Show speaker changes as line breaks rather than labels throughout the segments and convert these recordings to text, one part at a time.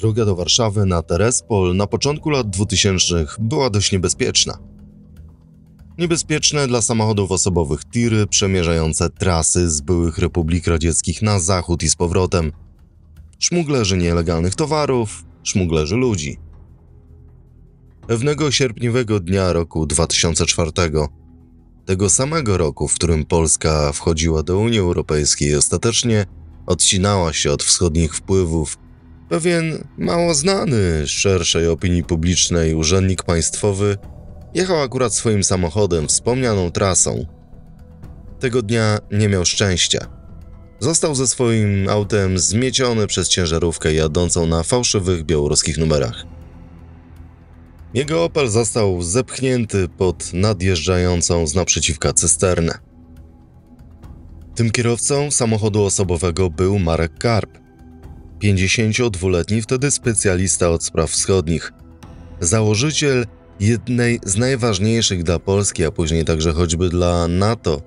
Droga do Warszawy na Terespol na początku lat 2000 była dość niebezpieczna. Niebezpieczne dla samochodów osobowych tiry przemierzające trasy z byłych republik radzieckich na zachód i z powrotem, szmuglerzy nielegalnych towarów, szmuglerzy ludzi. Pewnego sierpniowego dnia roku 2004, tego samego roku, w którym Polska wchodziła do Unii Europejskiej, ostatecznie odcinała się od wschodnich wpływów Pewien mało znany szerszej opinii publicznej urzędnik państwowy jechał akurat swoim samochodem wspomnianą trasą. Tego dnia nie miał szczęścia. Został ze swoim autem zmieciony przez ciężarówkę jadącą na fałszywych białoruskich numerach. Jego opal został zepchnięty pod nadjeżdżającą z naprzeciwka cysternę. Tym kierowcą samochodu osobowego był Marek Karp, 52-letni wtedy specjalista od spraw wschodnich. Założyciel jednej z najważniejszych dla Polski, a później także choćby dla NATO,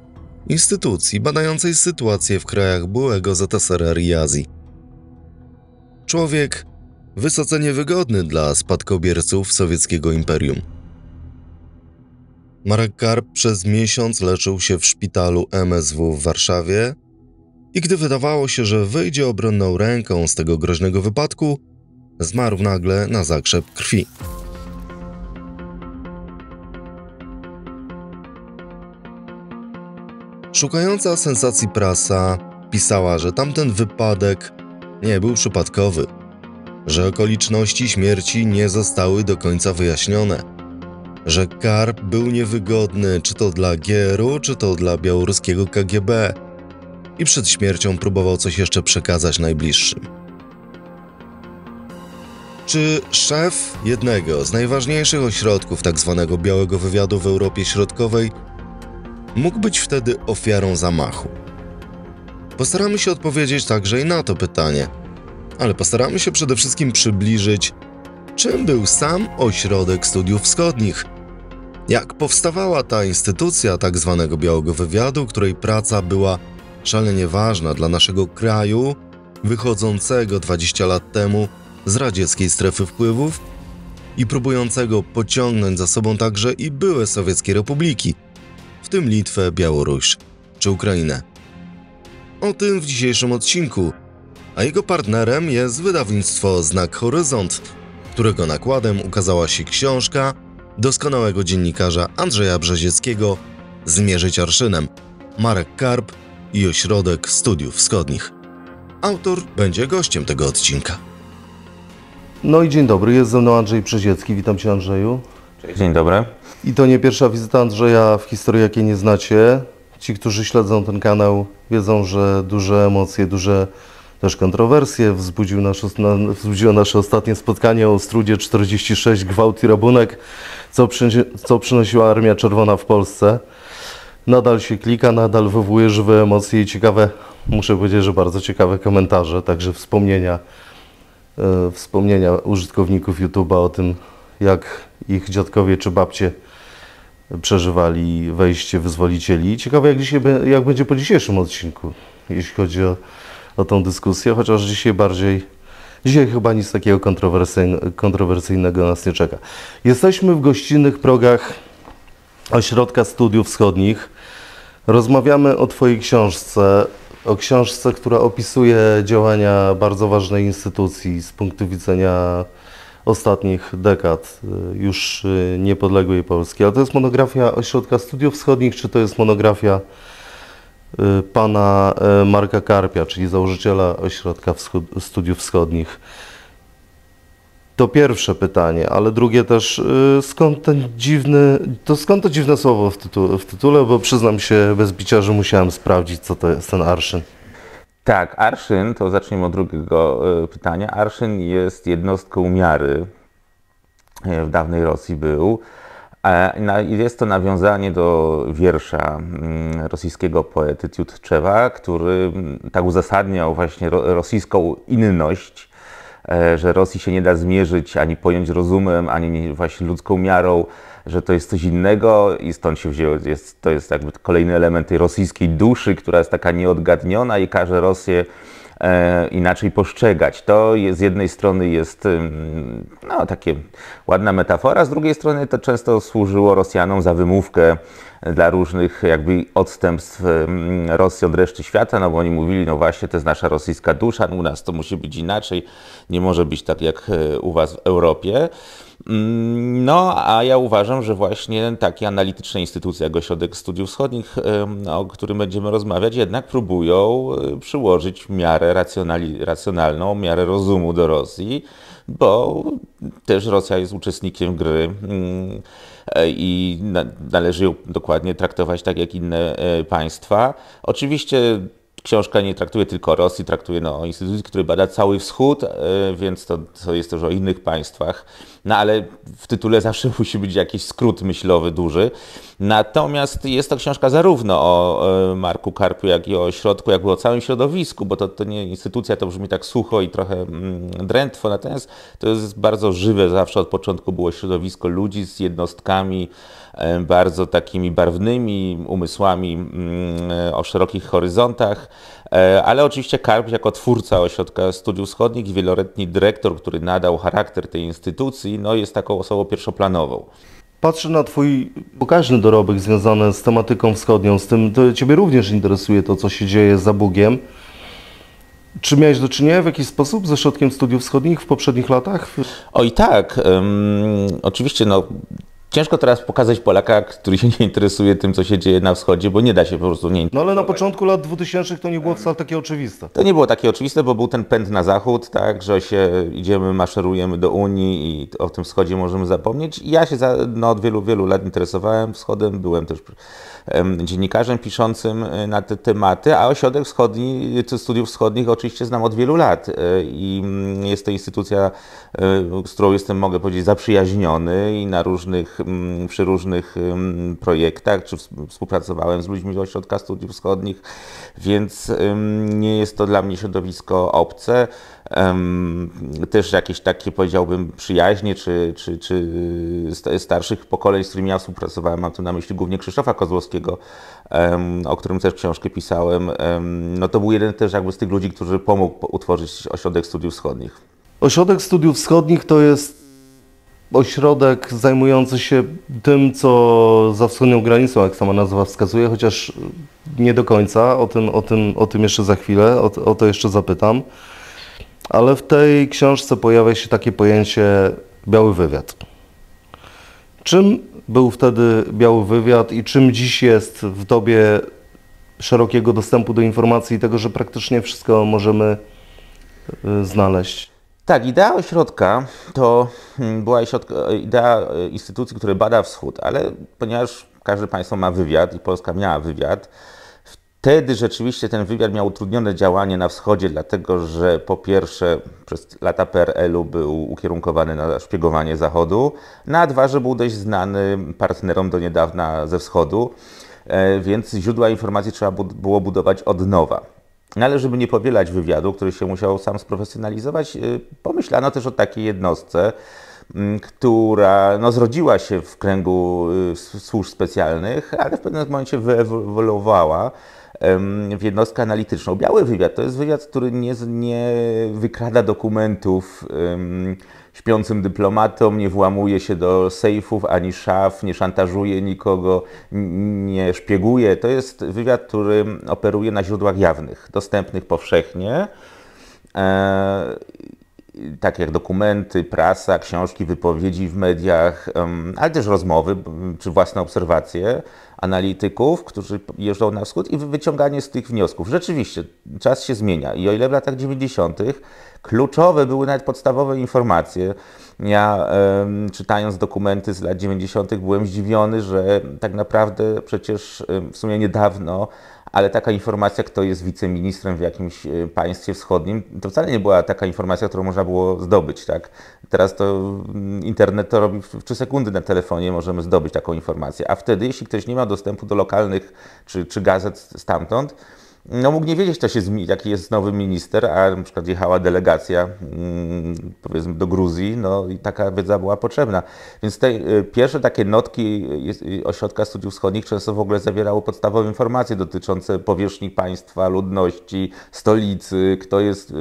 instytucji badającej sytuację w krajach byłego ZSRR i Azji. Człowiek wysoce niewygodny dla spadkobierców sowieckiego imperium. Marek Karp przez miesiąc leczył się w szpitalu MSW w Warszawie, i gdy wydawało się, że wyjdzie obronną ręką z tego groźnego wypadku, zmarł nagle na zakrzep krwi. Szukająca sensacji prasa pisała, że tamten wypadek nie był przypadkowy, że okoliczności śmierci nie zostały do końca wyjaśnione, że karp był niewygodny czy to dla Gieru, czy to dla białoruskiego KGB, i przed śmiercią próbował coś jeszcze przekazać najbliższym. Czy szef jednego z najważniejszych ośrodków tzw. Tak białego wywiadu w Europie Środkowej mógł być wtedy ofiarą zamachu? Postaramy się odpowiedzieć także i na to pytanie, ale postaramy się przede wszystkim przybliżyć, czym był sam Ośrodek Studiów Wschodnich, jak powstawała ta instytucja tzw. Tak białego wywiadu, której praca była szalenie ważna dla naszego kraju, wychodzącego 20 lat temu z radzieckiej strefy wpływów i próbującego pociągnąć za sobą także i były sowieckie republiki, w tym Litwę, Białoruś czy Ukrainę. O tym w dzisiejszym odcinku, a jego partnerem jest wydawnictwo Znak Horyzont, którego nakładem ukazała się książka doskonałego dziennikarza Andrzeja Brzezieckiego Zmierzyć Arszynem. Marek Karp i Ośrodek Studiów Wschodnich. Autor będzie gościem tego odcinka. No i dzień dobry, jest ze mną Andrzej Przeziecki. Witam Cię Andrzeju. Cześć. Dzień dobry. I to nie pierwsza wizyta Andrzeja w historii, jakiej nie znacie. Ci, którzy śledzą ten kanał, wiedzą, że duże emocje, duże też kontrowersje wzbudził nasze, wzbudziło nasze ostatnie spotkanie o Strudzie 46 gwałt i rabunek, co, co przynosiła Armia Czerwona w Polsce. Nadal się klika, nadal wywołuje żywe emocje i ciekawe, muszę powiedzieć, że bardzo ciekawe komentarze, także wspomnienia, e, wspomnienia użytkowników YouTube'a o tym, jak ich dziadkowie czy babcie przeżywali wejście wyzwolicieli. Ciekawe, jak, dzisiaj, jak będzie po dzisiejszym odcinku, jeśli chodzi o, o tą dyskusję, chociaż dzisiaj bardziej, dzisiaj chyba nic takiego kontrowersyjnego nas nie czeka. Jesteśmy w gościnnych progach Ośrodka Studiów Wschodnich. Rozmawiamy o Twojej książce, o książce, która opisuje działania bardzo ważnej instytucji z punktu widzenia ostatnich dekad y, już y, niepodległej Polski. A to jest monografia Ośrodka Studiów Wschodnich, czy to jest monografia y, pana Marka Karpia, czyli założyciela Ośrodka Studiów Wschodnich. To pierwsze pytanie, ale drugie też, y, skąd ten dziwny, to skąd to dziwne słowo w, w tytule, bo przyznam się bez bicia, że musiałem sprawdzić, co to jest ten arszyn. Tak, arszyn, to zaczniemy od drugiego
y, pytania. Arszyn jest jednostką miary. Y, w dawnej Rosji był. Jest to nawiązanie do wiersza mm, rosyjskiego poety Tiutczewa, który mm, tak uzasadniał właśnie rosyjską inność E, że Rosji się nie da zmierzyć ani pojąć rozumem, ani właśnie ludzką miarą, że to jest coś innego i stąd się wzięło, jest, to jest jakby kolejny element tej rosyjskiej duszy, która jest taka nieodgadniona i każe Rosję e, inaczej postrzegać. To jest, z jednej strony jest no, takie ładna metafora, z drugiej strony to często służyło Rosjanom za wymówkę dla różnych jakby odstępstw mm, Rosji od reszty świata, no bo oni mówili, no właśnie, to jest nasza rosyjska dusza, no u nas to musi być inaczej, nie może być tak jak e, u was w Europie. Mm, no, a ja uważam, że właśnie takie analityczne instytucje jak Ośrodek Studiów Wschodnich, o którym będziemy rozmawiać, jednak próbują e, przyłożyć miarę racjonalną, miarę rozumu do Rosji, bo też Rosja jest uczestnikiem gry mm, E, i należy ją dokładnie traktować tak jak inne e, państwa. Oczywiście książka nie traktuje tylko Rosji, traktuje no, instytucji, który bada cały wschód, e, więc to, to jest też o innych państwach no ale w tytule zawsze musi być jakiś skrót myślowy duży. Natomiast jest to książka zarówno o e, Marku Karpiu, jak i o środku, jak i o całym środowisku, bo to, to nie instytucja, to brzmi tak sucho i trochę mm, drętwo, natomiast to jest bardzo żywe, zawsze od początku było środowisko ludzi z jednostkami, e, bardzo takimi barwnymi umysłami mm, e, o szerokich horyzontach, E, ale oczywiście Karp jako twórca Ośrodka Studiów Wschodnich, wieloletni dyrektor, który nadał charakter tej instytucji, no jest taką osobą pierwszoplanową.
Patrzę na Twój pokaźny dorobek związany z tematyką wschodnią, z tym to Ciebie również interesuje to, co się dzieje za Bugiem. Czy miałeś do czynienia w jakiś sposób ze ośrodkiem Studiów Wschodnich w poprzednich latach? Oj tak, um, oczywiście no,
Ciężko teraz pokazać Polaka, który się nie interesuje tym, co się dzieje na wschodzie, bo nie da się po prostu nie No
ale na początku lat 2000 to nie było wcale takie oczywiste.
To nie było takie oczywiste, bo był ten pęd na zachód, tak, że się idziemy, maszerujemy do Unii i o tym wschodzie możemy zapomnieć. I ja się za, no, od wielu, wielu lat interesowałem wschodem, byłem też dziennikarzem piszącym e, na te tematy, a Ośrodek Wschodni, czy Studiów Wschodnich oczywiście znam od wielu lat e, i mm, jest to instytucja, e, z którą jestem, mogę powiedzieć, zaprzyjaźniony i na różnych, mm, przy różnych projektach, czy współpracowałem z ludźmi z Ośrodka Studiów Wschodnich, więc nie jest to dla mnie środowisko obce też jakieś takie powiedziałbym przyjaźnie, czy, czy, czy starszych pokoleń, z którymi ja współpracowałem, mam tu na myśli głównie Krzysztofa Kozłowskiego, o którym też książkę pisałem, no to był jeden też jakby z tych ludzi, którzy pomógł utworzyć Ośrodek Studiów Wschodnich.
Ośrodek Studiów Wschodnich to jest ośrodek zajmujący się tym, co za wschodnią granicą, jak sama nazwa wskazuje, chociaż nie do końca, o tym, o tym, o tym jeszcze za chwilę, o, o to jeszcze zapytam ale w tej książce pojawia się takie pojęcie biały wywiad. Czym był wtedy biały wywiad i czym dziś jest w dobie szerokiego dostępu do informacji i tego, że praktycznie wszystko możemy y, znaleźć?
Tak, idea ośrodka to mm, była e, idea e, instytucji, która bada wschód, ale ponieważ każde państwo ma wywiad i Polska miała wywiad, Wtedy rzeczywiście ten wywiad miał utrudnione działanie na wschodzie, dlatego że po pierwsze przez lata PRL-u był ukierunkowany na szpiegowanie Zachodu, na dwa, że był dość znany partnerom do niedawna ze wschodu, e, więc źródła informacji trzeba było budować od nowa. No ale żeby nie powielać wywiadu, który się musiał sam sprofesjonalizować, e, pomyślano też o takiej jednostce, która no, zrodziła się w kręgu y, służb specjalnych, ale w pewnym momencie wyewoluowała w jednostkę analityczną. Biały wywiad to jest wywiad, który nie, nie wykrada dokumentów śpiącym dyplomatom, nie włamuje się do sejfów ani szaf, nie szantażuje nikogo, nie szpieguje. To jest wywiad, który operuje na źródłach jawnych, dostępnych powszechnie. E, tak jak dokumenty, prasa, książki, wypowiedzi w mediach, ale też rozmowy czy własne obserwacje analityków, którzy jeżdżą na wschód i wyciąganie z tych wniosków. Rzeczywiście, czas się zmienia i o ile w latach 90. kluczowe były nawet podstawowe informacje, ja czytając dokumenty z lat 90. byłem zdziwiony, że tak naprawdę przecież w sumie niedawno ale taka informacja, kto jest wiceministrem w jakimś e, państwie wschodnim, to wcale nie była taka informacja, którą można było zdobyć. Tak? Teraz to mm, internet to robi w 3 sekundy na telefonie, możemy zdobyć taką informację. A wtedy, jeśli ktoś nie ma dostępu do lokalnych czy, czy gazet stamtąd, no, mógł nie wiedzieć, co się jaki jest nowy minister, a na przykład jechała delegacja mm, powiedzmy do Gruzji, no i taka wiedza była potrzebna. Więc te y, pierwsze takie notki y, y, Ośrodka Studiów Wschodnich często w ogóle zawierały podstawowe informacje dotyczące powierzchni państwa, ludności, stolicy, kto jest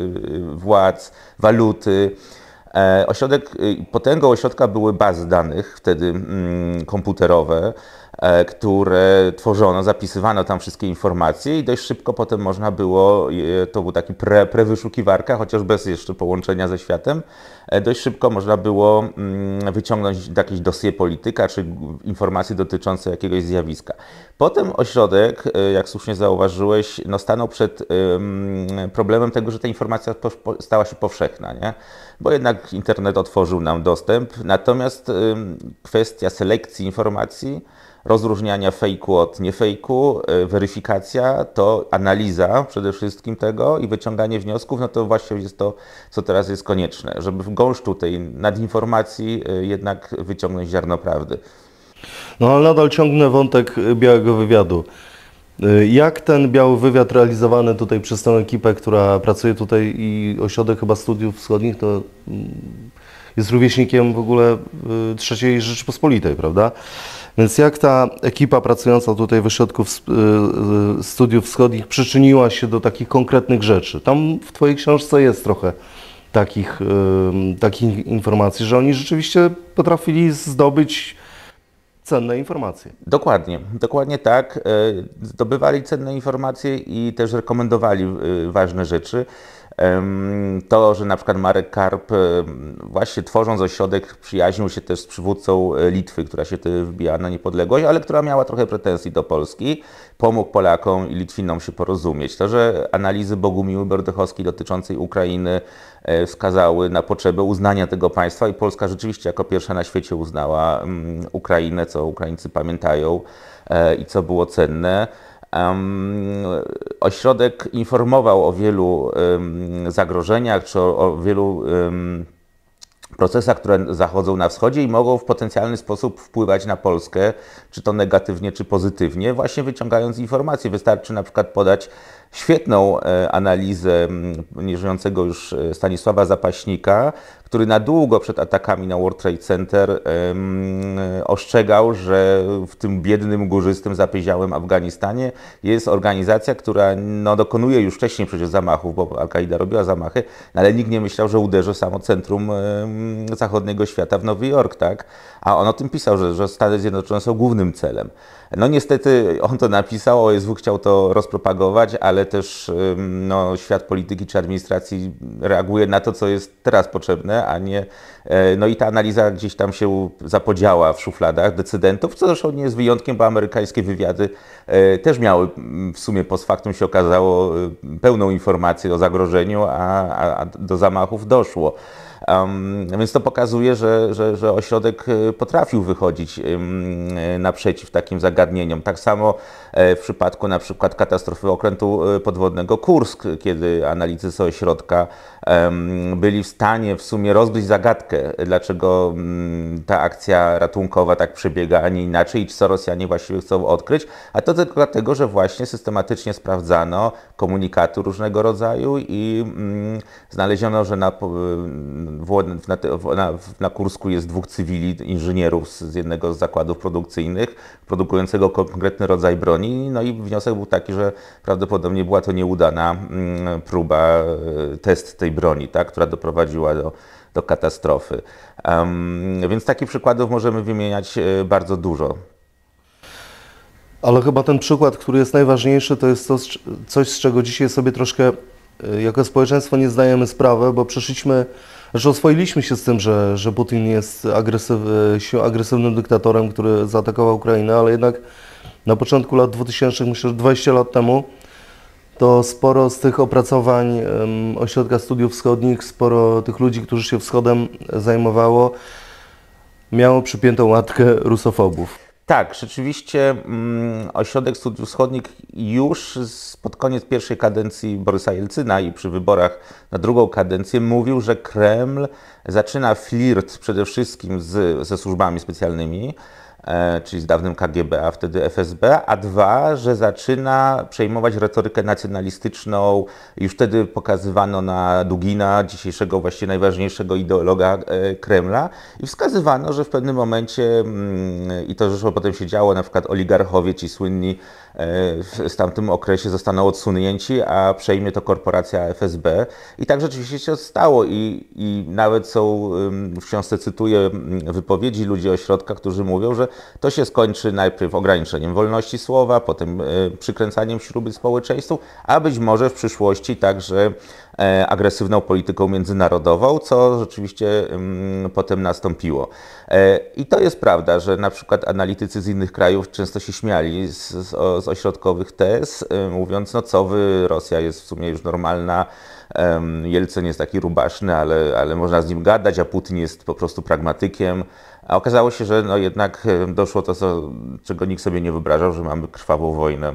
władz, waluty. E, ośrodek, potęgą ośrodka były bazy danych, wtedy mm, komputerowe. E, które tworzono, zapisywano tam wszystkie informacje i dość szybko potem można było, e, to był taki pre, prewyszukiwarka, chociaż bez jeszcze połączenia ze światem, e, dość szybko można było mm, wyciągnąć jakieś dosie polityka, czy informacje dotyczące jakiegoś zjawiska. Potem ośrodek, jak słusznie zauważyłeś, no stanął przed problemem tego, że ta informacja stała się powszechna, nie? bo jednak internet otworzył nam dostęp, natomiast kwestia selekcji informacji, rozróżniania fejku od niefejku, y, weryfikacja to analiza przede wszystkim tego i wyciąganie wniosków, no to właśnie jest to, co teraz jest konieczne, żeby w gąszczu tej nadinformacji y, jednak wyciągnąć ziarno
prawdy. No ale nadal ciągnę wątek białego wywiadu. Y, jak ten biały wywiad realizowany tutaj przez tę ekipę, która pracuje tutaj i ośrodek chyba studiów wschodnich, to mm, jest rówieśnikiem w ogóle y, III Rzeczypospolitej, prawda? Więc jak ta ekipa pracująca tutaj w ośrodku y, y, studiów wschodnich przyczyniła się do takich konkretnych rzeczy? Tam w Twojej książce jest trochę takich, takich informacji, że oni rzeczywiście potrafili zdobyć cenne informacje.
Dokładnie, dokładnie tak.
Zdobywali cenne
informacje i też rekomendowali ważne rzeczy. To, że na przykład Marek Karp właśnie tworząc ośrodek przyjaźnił się też z przywódcą e, Litwy, która się wbijała na niepodległość, ale która miała trochę pretensji do Polski, pomógł Polakom i Litwinom się porozumieć. To, że analizy Bogumiły Berdychowskiej dotyczącej Ukrainy e, wskazały na potrzebę uznania tego państwa i Polska rzeczywiście jako pierwsza na świecie uznała Ukrainę, co Ukraińcy pamiętają e, i co było cenne. Um, ośrodek informował o wielu um, zagrożeniach czy o, o wielu um, procesach, które zachodzą na wschodzie i mogą w potencjalny sposób wpływać na Polskę, czy to negatywnie, czy pozytywnie, właśnie wyciągając informacje. Wystarczy na przykład podać świetną e, analizę nieżyjącego mm, już e, Stanisława Zapaśnika, który na długo przed atakami na World Trade Center um, ostrzegał, że w tym biednym, górzystym, zapyziałym Afganistanie jest organizacja, która no, dokonuje już wcześniej przecież zamachów, bo al Qaida robiła zamachy, no, ale nikt nie myślał, że uderzy samo centrum um, zachodniego świata w Nowy Jork, tak? A on o tym pisał, że, że Stany Zjednoczone są głównym celem. No niestety on to napisał, OSW chciał to rozpropagować, ale też no, świat polityki czy administracji reaguje na to, co jest teraz potrzebne, a nie. E, no i ta analiza gdzieś tam się zapodziała w szufladach decydentów, co zresztą nie jest wyjątkiem, bo amerykańskie wywiady e, też miały mm, w sumie post factum się okazało e, pełną informację o zagrożeniu, a, a, a do zamachów doszło. Um, więc to pokazuje, że, że, że ośrodek potrafił wychodzić um, naprzeciw takim zagadnieniom. Tak samo E, w przypadku na przykład katastrofy okrętu e, podwodnego Kursk, kiedy analitycy ośrodka byli w stanie w sumie rozgryźć zagadkę, dlaczego mm, ta akcja ratunkowa tak przebiega, a nie inaczej i co Rosjanie właściwie chcą odkryć, a to tylko dlatego, że właśnie systematycznie sprawdzano komunikaty różnego rodzaju i mm, znaleziono, że na, na, na, na Kursku jest dwóch cywili, inżynierów z jednego z zakładów produkcyjnych, produkującego konkretny rodzaj broni, broni. No i wniosek był taki, że prawdopodobnie była to nieudana mm, próba, e, test tej broni, tak, która doprowadziła do, do katastrofy. Um, więc takich przykładów możemy wymieniać e, bardzo dużo.
Ale chyba ten przykład, który jest najważniejszy, to jest to, coś, z czego dzisiaj sobie troszkę e, jako społeczeństwo nie zdajemy sprawy, bo przeszliśmy, że oswoiliśmy się z tym, że, że Putin jest agresyw, agresywnym dyktatorem, który zaatakował Ukrainę, ale jednak na początku lat 2000, myślę, że 20 lat temu, to sporo z tych opracowań um, Ośrodka Studiów Wschodnich, sporo tych ludzi, którzy się wschodem zajmowało, miało przypiętą łatkę rusofobów.
Tak, rzeczywiście mm, Ośrodek Studiów Wschodnich już z, pod koniec pierwszej kadencji Borysa Jelcyna i przy wyborach na drugą kadencję mówił, że Kreml zaczyna flirt przede wszystkim z, ze służbami specjalnymi, E, czyli z dawnym KGB, a wtedy FSB, a dwa, że zaczyna przejmować retorykę nacjonalistyczną. Już wtedy pokazywano na Dugina, dzisiejszego właśnie najważniejszego ideologa e, Kremla i wskazywano, że w pewnym momencie, mm, i to zresztą potem się działo, na przykład oligarchowie, ci słynni e, w tamtym okresie zostaną odsunięci, a przejmie to korporacja FSB. I tak rzeczywiście się stało i, i nawet są, w książce cytuję mm, wypowiedzi ludzi ośrodka, którzy mówią, że to się skończy najpierw ograniczeniem wolności słowa, potem e, przykręcaniem śruby społeczeństwu, a być może w przyszłości także e, agresywną polityką międzynarodową, co rzeczywiście mm, potem nastąpiło. E, I to jest prawda, że na przykład analitycy z innych krajów często się śmiali z, z ośrodkowych tez, mówiąc, no co wy, Rosja jest w sumie już normalna, Jelcen jest taki rubaszny, ale, ale można z nim gadać, a Putin jest po prostu pragmatykiem. A okazało się, że no jednak doszło to, co, czego nikt sobie nie wyobrażał, że mamy krwawą wojnę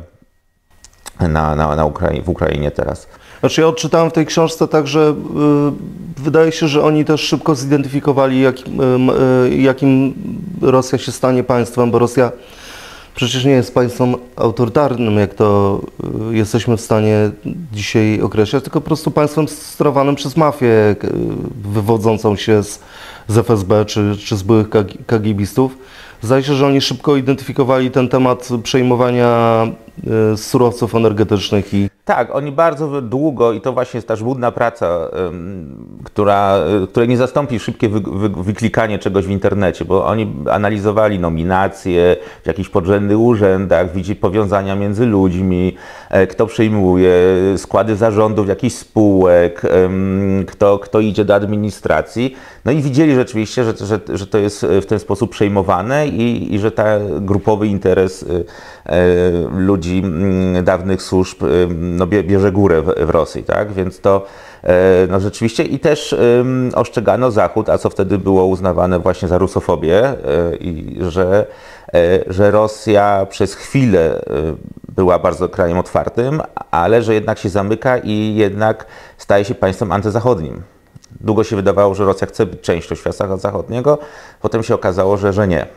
na, na, na Ukrai w Ukrainie teraz.
Znaczy ja odczytałem w tej książce także y, wydaje się, że oni też szybko zidentyfikowali, jakim e, Rosja się stanie państwem, bo Rosja przecież nie jest państwem autorytarnym, jak to y, jesteśmy w stanie dzisiaj określać, tylko po prostu państwem sterowanym przez mafię y, wywodzącą się z, z FSB czy, czy z byłych kagibistów. Zdaje się, że oni szybko identyfikowali ten temat przejmowania y, surowców energetycznych i
tak, oni bardzo długo i to właśnie jest ta żmudna praca, która, e, której nie zastąpi szybkie wy, wy, wyklikanie czegoś w internecie, bo oni analizowali nominacje w jakichś podrzędnych urzędach, widzi powiązania między ludźmi, e, kto przyjmuje składy zarządów jakichś spółek, kto, kto idzie do administracji. No i widzieli rzeczywiście, że, że, że to jest e, w ten sposób przejmowane i, i że ta grupowy interes ludzi dawnych służb no, bierze górę w, w Rosji, tak? Więc to e, no rzeczywiście i też um, ostrzegano Zachód, a co wtedy było uznawane właśnie za rusofobię, e, i że, e, że Rosja przez chwilę była bardzo krajem otwartym, ale że jednak się zamyka i jednak staje się państwem antyzachodnim. Długo się wydawało, że Rosja chce być częścią świata zachodniego, potem się okazało, że, że nie.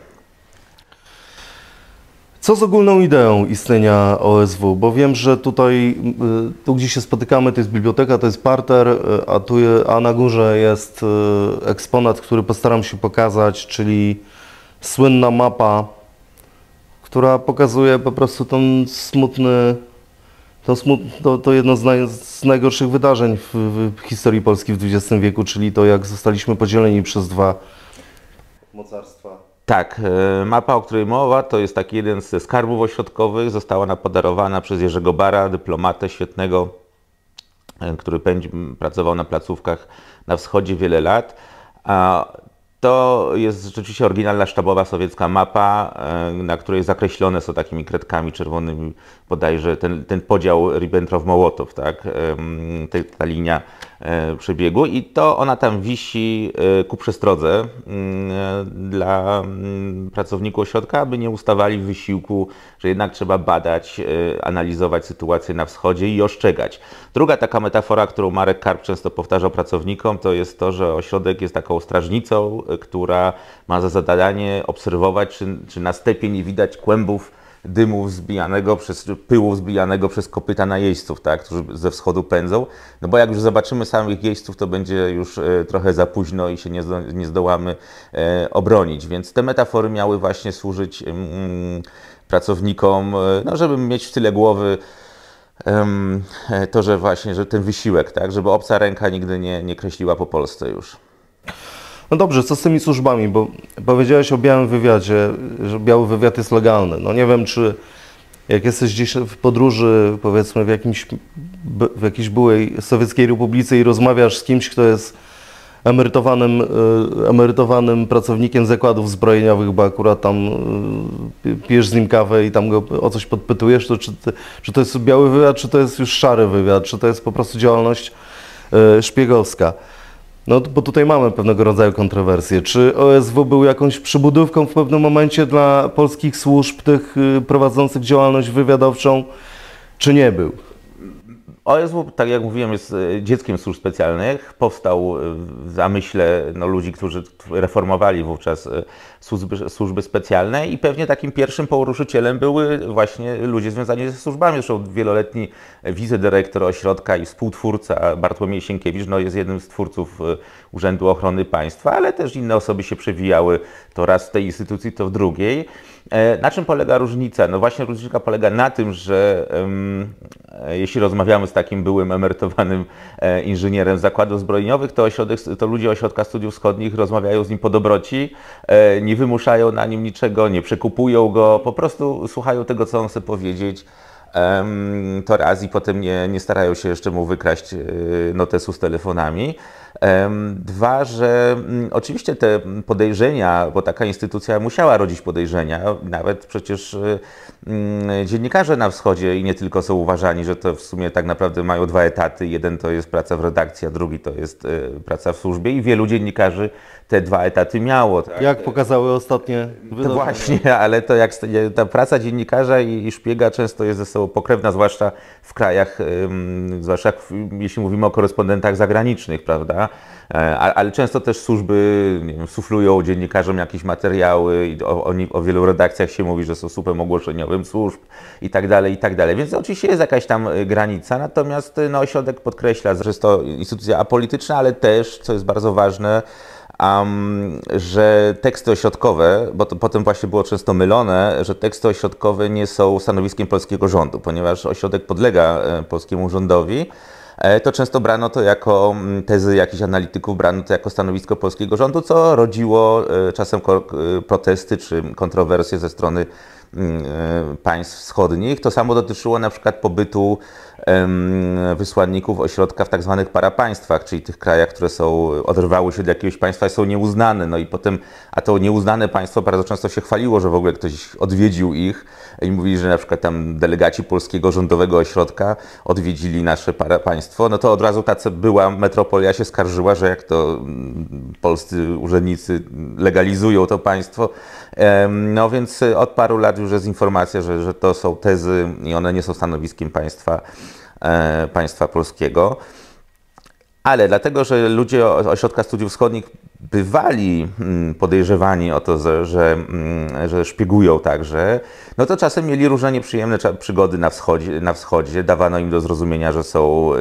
Co z ogólną ideą istnienia OSW? Bo wiem, że tutaj, y, tu gdzie się spotykamy, to jest biblioteka, to jest parter, y, a, tu, a na górze jest y, eksponat, który postaram się pokazać, czyli słynna mapa, która pokazuje po prostu ten smutny, to, smut, to, to jedno z, naj, z najgorszych wydarzeń w, w historii Polski w XX wieku, czyli to, jak zostaliśmy podzieleni przez dwa mocarstwa. Tak,
e, mapa, o której mowa, to jest taki jeden ze skarbów ośrodkowych. Została ona podarowana przez Jerzego Bara, dyplomatę świetnego, e, który pracował na placówkach na wschodzie wiele lat. To jest rzeczywiście oryginalna sztabowa sowiecka mapa, e, na której zakreślone są takimi kredkami czerwonymi bodajże ten, ten podział Ribbentrop-Mołotow, tak? ta linia E, przebiegu i to ona tam wisi e, ku przestrodze mm, dla mm, pracowników ośrodka, aby nie ustawali w wysiłku, że jednak trzeba badać, e, analizować sytuację na wschodzie i ostrzegać. Druga taka metafora, którą Marek Karp często powtarza pracownikom, to jest to, że ośrodek jest taką strażnicą, która ma za zadanie obserwować, czy, czy na stepie nie widać kłębów dymu wzbijanego przez, pyłu wzbijanego przez kopyta najeźdźców, tak, którzy ze wschodu pędzą. No bo jak już zobaczymy samych jeźdźców, to będzie już e, trochę za późno i się nie, zdo, nie zdołamy e, obronić. Więc te metafory miały właśnie służyć mm, pracownikom, e, no żeby mieć w tyle głowy e, to, że właśnie, że ten wysiłek, tak, żeby obca ręka nigdy nie, nie kreśliła po
Polsce już. No dobrze, co z tymi służbami? Bo powiedziałeś o białym wywiadzie, że biały wywiad jest legalny. No nie wiem, czy jak jesteś gdzieś w podróży, powiedzmy w, jakimś, w jakiejś byłej sowieckiej republice i rozmawiasz z kimś, kto jest emerytowanym, y, emerytowanym pracownikiem zakładów zbrojeniowych, bo akurat tam y, pijesz z nim kawę i tam go o coś podpytujesz, to czy, czy to jest biały wywiad, czy to jest już szary wywiad, czy to jest po prostu działalność y, szpiegowska. No bo tutaj mamy pewnego rodzaju kontrowersje. Czy OSW był jakąś przybudówką w pewnym momencie dla polskich służb, tych y, prowadzących działalność wywiadowczą, czy nie był?
OSW, tak jak mówiłem, jest y, dzieckiem służb specjalnych. Powstał y, w zamyśle no, ludzi, którzy reformowali wówczas służby, służby specjalne i pewnie takim pierwszym poruszycielem były właśnie ludzie związani ze służbami. Zresztą wieloletni wicedyrektor ośrodka i współtwórca Bartłomiej Sienkiewicz no, jest jednym z twórców e, Urzędu Ochrony Państwa, ale też inne osoby się przewijały to raz w tej instytucji, to w drugiej. E, na czym polega różnica? No właśnie różnica polega na tym, że um, jeśli rozmawiamy z takim byłym emerytowanym e, inżynierem zakładów zbrojeniowych, to, ośrodek, to ludzie ośrodka studiów wschodnich rozmawiają z nim po dobroci, e, nie nie wymuszają na nim niczego, nie przekupują go, po prostu słuchają tego, co on chce powiedzieć. to raz i potem nie, nie starają się jeszcze mu wykraść y, notesu z telefonami. Dwa, że mm, oczywiście te podejrzenia, bo taka instytucja musiała rodzić podejrzenia, nawet przecież y, mm, dziennikarze na wschodzie i nie tylko są uważani, że to w sumie tak naprawdę mają dwa etaty. Jeden to jest praca w redakcji, a drugi to jest y, praca w służbie i wielu dziennikarzy te dwa etaty miało. Tak? Jak pokazały ostatnie wydarzenia. To właśnie, ale to jak y, ta praca dziennikarza i szpiega często jest ze sobą pokrewna, zwłaszcza w krajach, zwłaszcza jeśli mówimy o korespondentach zagranicznych, prawda? prawda? E, ale często też służby wiem, suflują dziennikarzom jakieś materiały i o, o, wielu redakcjach się mówi, że są słupem ogłoszeniowym służb i tak dalej, i tak dalej. Więc oczywiście jest jakaś tam e, granica, natomiast e, no, ośrodek podkreśla, że jest to instytucja apolityczna, ale też, co jest bardzo ważne, um, że teksty ośrodkowe, bo to potem właśnie było często mylone, że teksty ośrodkowe nie są stanowiskiem polskiego rządu, ponieważ ośrodek podlega polskiemu rządowi. E, to często brano to jako mm, tezy jakichś analityków, brano to jako stanowisko polskiego rządu, co rodziło e, czasem e, protesty czy kontrowersje ze strony mm, państw wschodnich. To samo dotyczyło na przykład pobytu wysłanników ośrodka w tak zwanych parapaństwach, czyli tych krajach, które są, oderwały się od jakiegoś państwa i są nieuznane. No i potem, a to nieuznane państwo bardzo często się chwaliło, że w ogóle ktoś odwiedził ich i mówili, że na przykład tam delegaci polskiego rządowego ośrodka odwiedzili nasze państwo. No to od razu ta była metropolia się skarżyła, że jak to mm, polscy urzędnicy legalizują to państwo. No więc od paru lat już jest informacja, że, że to są tezy i one nie są stanowiskiem państwa E, państwa polskiego. Ale dlatego, że ludzie Ośrodka Studiów Wschodnich bywali mm, podejrzewani o to, że, mm, że, szpiegują także, no to czasem mieli różne nieprzyjemne przygody na wschodzie, na wschodzie. Dawano im do zrozumienia, że są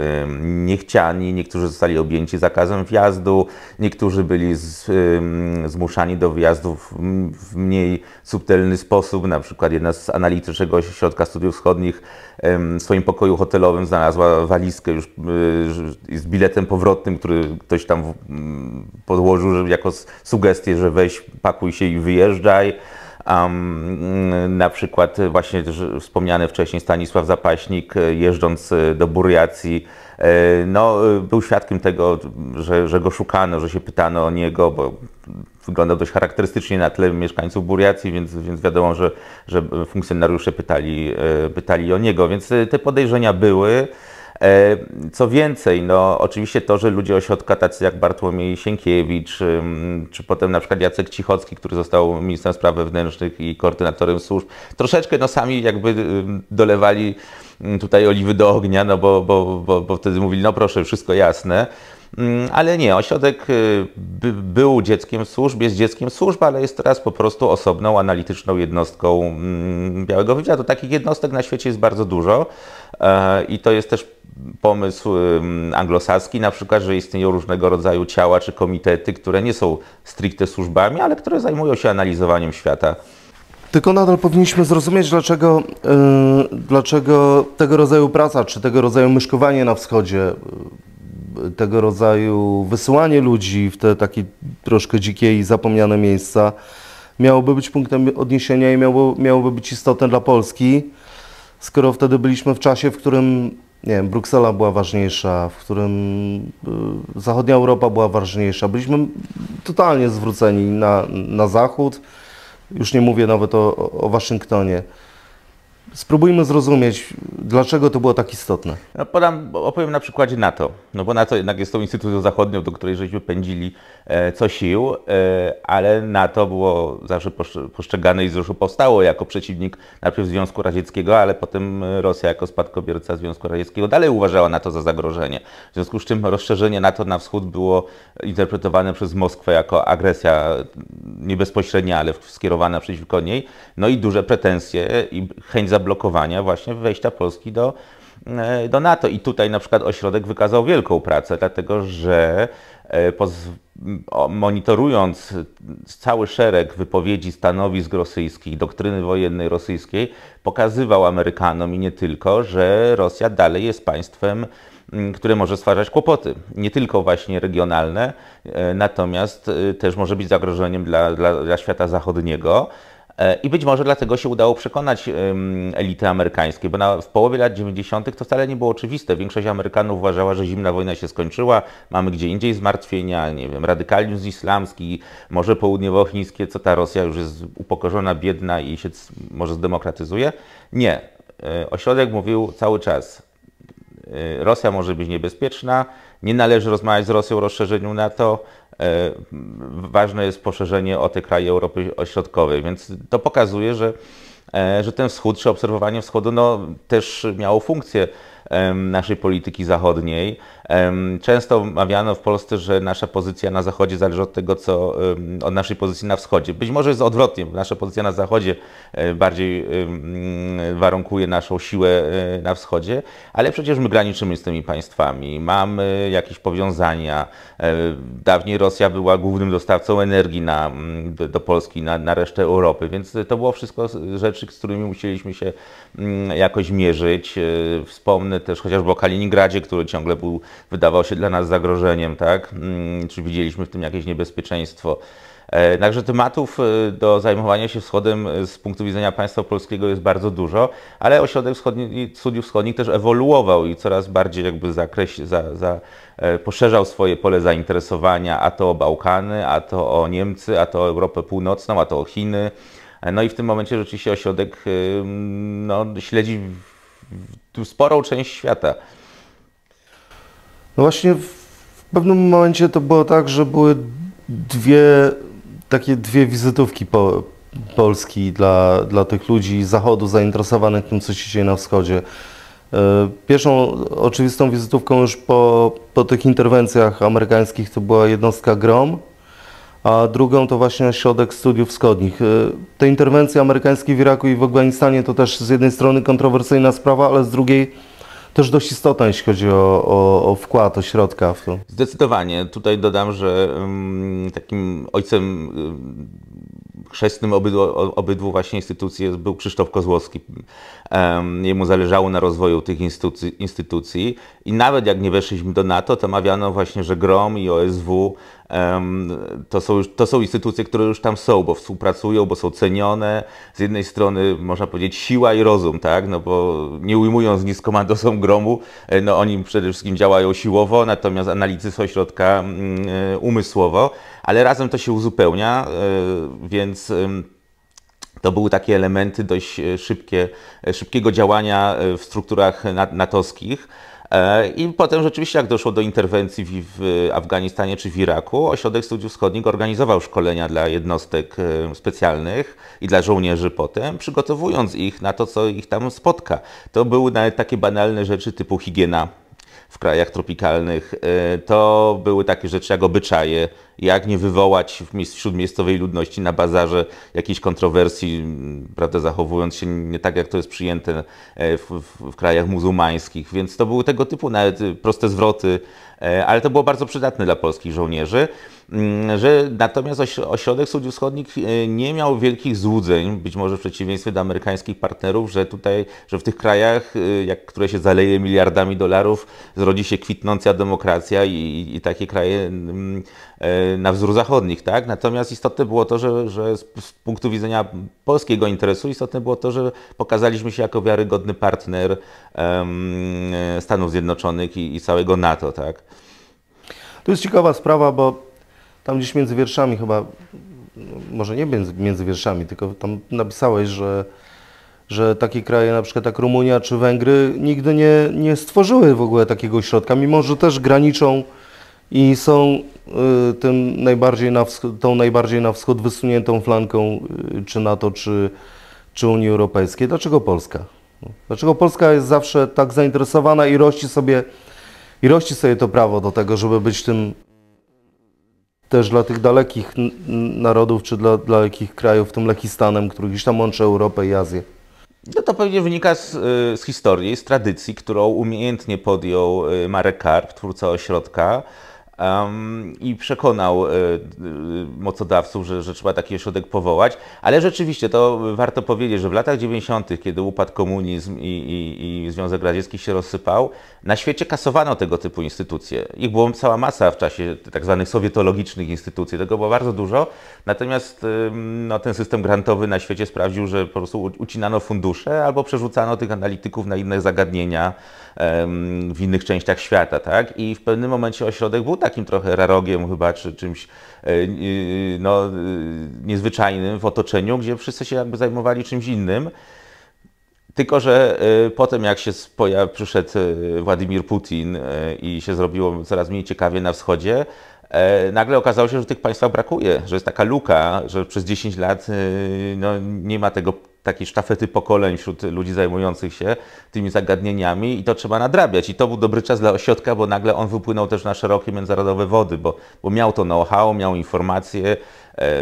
niechciani, niektórzy zostali objęci zakazem wjazdu, niektórzy byli z, zmuszani do wyjazdu w mniej subtelny sposób. Na przykład jedna z analitycznego środka Studiów Wschodnich w swoim pokoju hotelowym znalazła walizkę już e, z biletem powrotnym, który ktoś tam podłożył jako sugestie, że weź, pakuj się i wyjeżdżaj. Um, na przykład właśnie wspomniany wcześniej Stanisław Zapaśnik e, jeżdżąc e, do Buriacji, e, no, był świadkiem tego, że, że go szukano, że się pytano o niego, bo wyglądał dość charakterystycznie na tle mieszkańców Buriacji, więc, więc wiadomo, że, że funkcjonariusze pytali, pytali o niego, więc te podejrzenia były. E, co więcej, no oczywiście to, że ludzie ośrodka tacy jak Bartłomiej Sienkiewicz, czy potem na przykład Jacek Cichocki, który został ministrem spraw wewnętrznych i koordynatorem służb, troszeczkę no sami jakby dolewali tutaj oliwy do ognia, no bo, bo, bo, bo wtedy mówili, no proszę, wszystko jasne. Mm, ale nie, ośrodek y, by, był dzieckiem służb, jest dzieckiem służb, ale jest teraz po prostu osobną, analityczną jednostką mm, Białego Wywiadu. Takich jednostek na świecie jest bardzo dużo e, i to jest też pomysł mm, anglosaski, na przykład, że istnieją różnego rodzaju ciała czy komitety, które nie są stricte służbami, ale które zajmują się analizowaniem świata.
Tylko nadal powinniśmy zrozumieć, dlaczego, yy, dlaczego tego rodzaju praca czy tego rodzaju myszkowanie na wschodzie tego rodzaju wysyłanie ludzi w te takie troszkę dzikie i zapomniane miejsca miałoby być punktem odniesienia i miałoby, miałoby być istotne dla Polski, skoro wtedy byliśmy w czasie, w którym nie wiem, Bruksela była ważniejsza, w którym y, zachodnia Europa była ważniejsza. Byliśmy totalnie zwróceni na, na zachód, już nie mówię nawet o, o Waszyngtonie. Spróbujmy zrozumieć, dlaczego to było tak istotne.
No podam, opowiem na przykładzie NATO, no bo NATO jednak jest tą instytucją zachodnią, do której żeśmy pędzili e, co sił, e, ale NATO było zawsze postrzegane i zresztą powstało jako przeciwnik najpierw Związku Radzieckiego, ale potem Rosja jako spadkobierca Związku Radzieckiego dalej uważała NATO za zagrożenie. W związku z czym rozszerzenie NATO na wschód było interpretowane przez Moskwę jako agresja nie bezpośrednia, ale skierowana przeciwko niej, no i duże pretensje i chęć za zablokowania właśnie wejścia Polski do, e, do NATO. I tutaj na przykład ośrodek wykazał wielką pracę, dlatego że e, monitorując cały szereg wypowiedzi stanowisk rosyjskich, doktryny wojennej rosyjskiej, pokazywał Amerykanom i nie tylko, że Rosja dalej jest państwem, które może stwarzać kłopoty, nie tylko właśnie regionalne, e, natomiast też może być zagrożeniem dla, dla, dla świata zachodniego. E, I być może dlatego się udało przekonać elity amerykańskie, bo na, w połowie lat 90. to wcale nie było oczywiste. Większość Amerykanów uważała, że zimna wojna się skończyła, mamy gdzie indziej zmartwienia, nie wiem, radykalizm islamski, może południowochińskie, co ta Rosja już jest upokorzona, biedna i się może zdemokratyzuje. Nie. E, ośrodek mówił cały czas, e, Rosja może być niebezpieczna, nie należy rozmawiać z Rosją o rozszerzeniu NATO, E, ważne jest poszerzenie o te kraje Europy Środkowej, więc to pokazuje, że, e, że ten wschód czy obserwowanie wschodu no, też miało funkcję naszej polityki zachodniej. Często mawiano w Polsce, że nasza pozycja na zachodzie zależy od tego, co od naszej pozycji na wschodzie. Być może jest odwrotnie, nasza pozycja na zachodzie e, bardziej warunkuje naszą siłę e, na wschodzie, ale przecież my graniczymy z tymi państwami, mamy jakieś powiązania. E, dawniej Rosja była głównym dostawcą energii na, do Polski, na, na resztę Europy, więc to było wszystko rzeczy, z którymi musieliśmy się jakoś mierzyć. Wspomnę też chociażby o Kaliningradzie, który ciągle był wydawał się dla nas zagrożeniem, tak? Mm, czy widzieliśmy w tym jakieś niebezpieczeństwo? E, także tematów e, do zajmowania się wschodem e, z punktu widzenia państwa polskiego jest bardzo dużo, ale ośrodek wschodni, studiów wschodnich też ewoluował i coraz bardziej jakby zakreś, za, za, poszerzał swoje pole zainteresowania, a to o Bałkany, a to o Niemcy, a to o Europę Północną, a to o Chiny. No i w tym momencie rzeczywiście ośrodek no, śledzi sporą część świata.
No właśnie w pewnym momencie to było tak, że były dwie, takie dwie wizytówki po, Polski dla, dla tych ludzi z zachodu zainteresowanych tym, co się dzieje na wschodzie. E, pierwszą oczywistą wizytówką już po, po tych interwencjach amerykańskich to była jednostka GROM, a drugą to właśnie Ośrodek Studiów Wschodnich. E, te interwencje amerykańskie w Iraku i w Afganistanie to też z jednej strony kontrowersyjna sprawa, ale z drugiej też dość istotna, jeśli chodzi o, o, o wkład, o środka w to.
Zdecydowanie. Tutaj dodam, że um, takim ojcem um, chrzestnym obydwu, obydwu właśnie instytucji był Krzysztof Kozłowski. Jemu zależało na rozwoju tych instytucji, instytucji i nawet jak nie weszliśmy do NATO, to mawiano właśnie, że GROM i OSW to są, już, to są instytucje, które już tam są, bo współpracują, bo są cenione. Z jednej strony można powiedzieć siła i rozum, tak? No bo nie ujmując nic komandosom gromu, e, no oni przede wszystkim działają siłowo, natomiast analizy są środka mm, e, umysłowo ale razem to się uzupełnia, e, więc to były takie elementy dość e, szybkie, e, szybkiego działania w strukturach natowskich. I potem rzeczywiście, jak doszło do interwencji w, Afganistanie czy w Iraku, Ośrodek Studiów Wschodnich organizował szkolenia dla jednostek specjalnych i dla żołnierzy potem, przygotowując ich na to, co ich tam spotka. To były nawet takie banalne rzeczy typu higiena w krajach tropikalnych. To były takie rzeczy jak obyczaje jak nie wywołać wśród miejscowej ludności na bazarze jakiejś kontrowersji, prawda, zachowując się nie tak, jak to jest przyjęte e, w, w, w krajach muzułmańskich. Więc to były tego typu nawet proste zwroty, e, ale to było bardzo przydatne dla polskich żołnierzy. Mm, że natomiast ośrodek studiów wschodnich e, nie miał wielkich złudzeń, być może w przeciwieństwie do amerykańskich partnerów, że tutaj, że w tych krajach, jak, które się zaleje miliardami dolarów, zrodzi się kwitnąca demokracja i, i takie kraje mm, E, na wzór zachodnich, tak? Natomiast istotne było to, że, że z, z punktu widzenia polskiego interesu istotne było to, że pokazaliśmy się jako wiarygodny partner um,
Stanów Zjednoczonych i, i
całego NATO, tak?
To jest ciekawa sprawa, bo tam gdzieś między wierszami chyba, no, może nie między, między wierszami, tylko tam napisałeś, że że takie kraje na przykład jak Rumunia czy Węgry nigdy nie, nie stworzyły w ogóle takiego środka, mimo że też graniczą i są Y, tym najbardziej na tą najbardziej na wschód wysuniętą flanką y, czy NATO, czy, czy Unii Europejskiej. Dlaczego Polska? No, dlaczego Polska jest zawsze tak zainteresowana i rości sobie, i rości sobie to prawo do tego, żeby być tym też dla tych dalekich narodów, czy dla dalekich krajów, tym Lechistanem, który gdzieś tam łączy Europę i Azję?
No to pewnie wynika z, y, z historii, z tradycji, którą umiejętnie podjął Marek Karp, twórca ośrodka, um, i przekonał y, y, mocodawców, że, że, trzeba taki ośrodek powołać. Ale rzeczywiście to warto powiedzieć, że w latach 90., kiedy upadł komunizm i, i, i Związek Radziecki się rozsypał, na świecie kasowano tego typu instytucje. Ich było cała masa w czasie tak zwanych sowietologicznych instytucji, tego było bardzo dużo. Natomiast y, no, ten system grantowy na świecie sprawdził, że po prostu ucinano fundusze albo przerzucano tych analityków na inne zagadnienia w innych częściach świata. Tak? I w pewnym momencie ośrodek był tak takim trochę rarogiem chyba, czy czymś e, e, no, e, niezwyczajnym w otoczeniu, gdzie wszyscy się jakby zajmowali czymś innym. Tylko, że potem jak się pojaw, przyszedł Władimir Putin i się zrobiło coraz mniej ciekawie na wschodzie, nagle okazało się, że tych państwa brakuje, że jest taka luka, że przez 10 lat no, nie ma tego takiej sztafety pokoleń wśród ludzi zajmujących się tymi zagadnieniami i to trzeba nadrabiać. I to był dobry czas dla ośrodka, bo nagle on wypłynął też na szerokie międzynarodowe wody, bo, bo miał to know-how, miał informacje, e,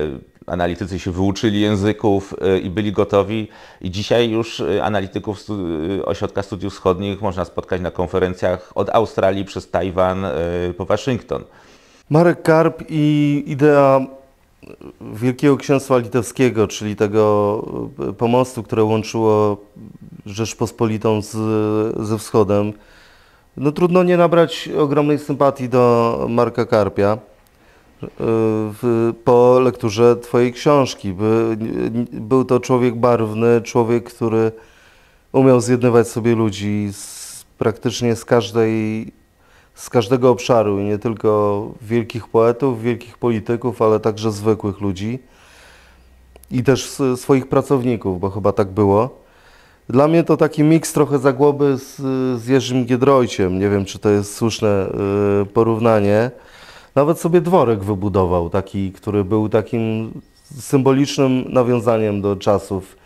analitycy się wyuczyli języków e, i byli gotowi. I dzisiaj już e, analityków stu, e, Ośrodka Studiów Wschodnich można spotkać na konferencjach od Australii przez Tajwan e, po Waszyngton.
Marek Karp i idea Wielkiego Księstwa Litewskiego, czyli tego e, pomostu, które łączyło Rzeczpospolitą z, ze Wschodem, no trudno nie nabrać ogromnej sympatii do Marka Karpia e, po lekturze Twojej książki. Był to człowiek barwny, człowiek, który umiał zjednywać sobie ludzi z, praktycznie z każdej z każdego obszaru i nie tylko wielkich poetów, wielkich polityków, ale także zwykłych ludzi i też swoich pracowników, bo chyba tak było. Dla mnie to taki miks trochę zagłoby z, z Jerzym Giedrojciem. Nie wiem, czy to jest słuszne y, porównanie. Nawet sobie dworek wybudował, taki, który był takim symbolicznym nawiązaniem do czasów